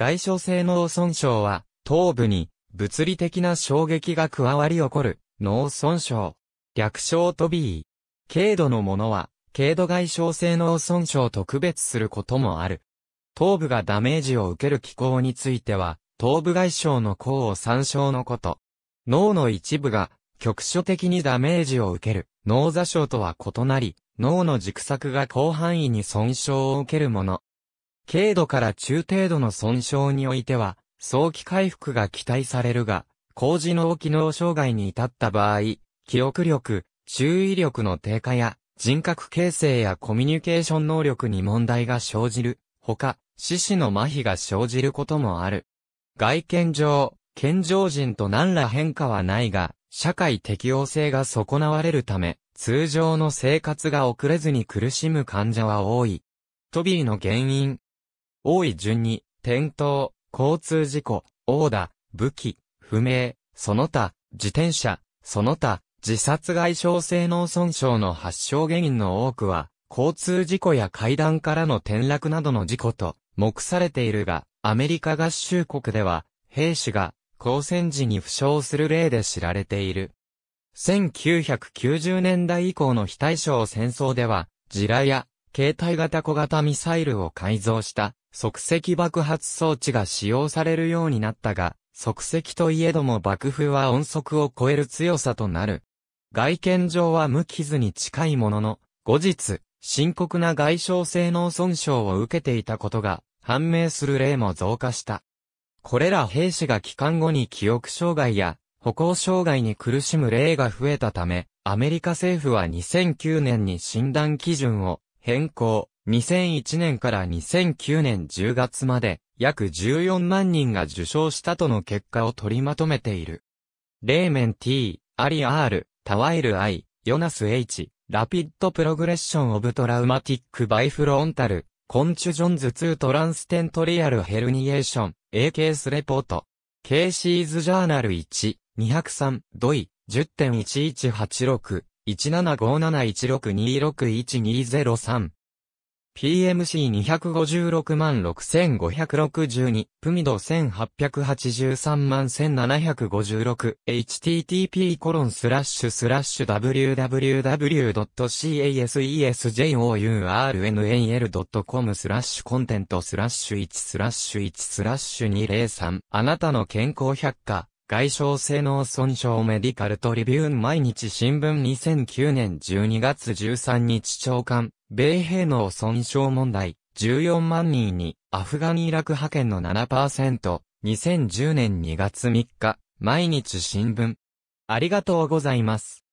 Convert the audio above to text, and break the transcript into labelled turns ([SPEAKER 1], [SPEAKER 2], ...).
[SPEAKER 1] 外傷性脳損傷は、頭部に物理的な衝撃が加わり起こる脳損傷。略称と B。軽度のものは、軽度外傷性脳損傷と区別することもある。頭部がダメージを受ける機構については、頭部外傷の項を参照のこと。脳の一部が局所的にダメージを受ける脳座症とは異なり、脳の軸索が広範囲に損傷を受けるもの。軽度から中程度の損傷においては、早期回復が期待されるが、高次脳機能障害に至った場合、記憶力、注意力の低下や、人格形成やコミュニケーション能力に問題が生じる、ほか、四肢の麻痺が生じることもある。外見上、健常人と何ら変化はないが、社会適応性が損なわれるため、通常の生活が遅れずに苦しむ患者は多い。トビーの原因、多い順に、転倒、交通事故、殴打、武器、不明、その他、自転車、その他、自殺外傷性脳損傷の発症原因の多くは、交通事故や階段からの転落などの事故と、目されているが、アメリカ合衆国では、兵士が、交戦時に負傷する例で知られている。1990年代以降の非対称戦争では、ジラや、携帯型小型ミサイルを改造した、即席爆発装置が使用されるようになったが、即席といえども爆風は音速を超える強さとなる。外見上は無傷に近いものの、後日、深刻な外傷性能損傷を受けていたことが判明する例も増加した。これら兵士が帰還後に記憶障害や歩行障害に苦しむ例が増えたため、アメリカ政府は2009年に診断基準を変更、2001年から2009年10月まで約14万人が受賞したとの結果を取りまとめている。レーメン T、アリ R、タワイル I、ヨナス H、ラピッドプログレッションオブトラウマティックバイフロンタル、コンチュジョンズ2トランステントリアルヘルニエーション、A ケースレポート。ケーシーズジャーナル1、203、ドイ、10.1186、175716261203 PMC256 万6562、プミド1883万 1756http コロンスラッシュスラッシュ www.casesjournal.com スラッシュコンテントスラッシュ1スラッシュ1スラッシュ203あなたの健康百科外傷性能損傷メディカルトリビューン毎日新聞2009年12月13日朝刊。米兵の損傷問題、14万人に、アフガンイラク派遣の7%、2010年2月3日、毎日新聞。ありがとうございます。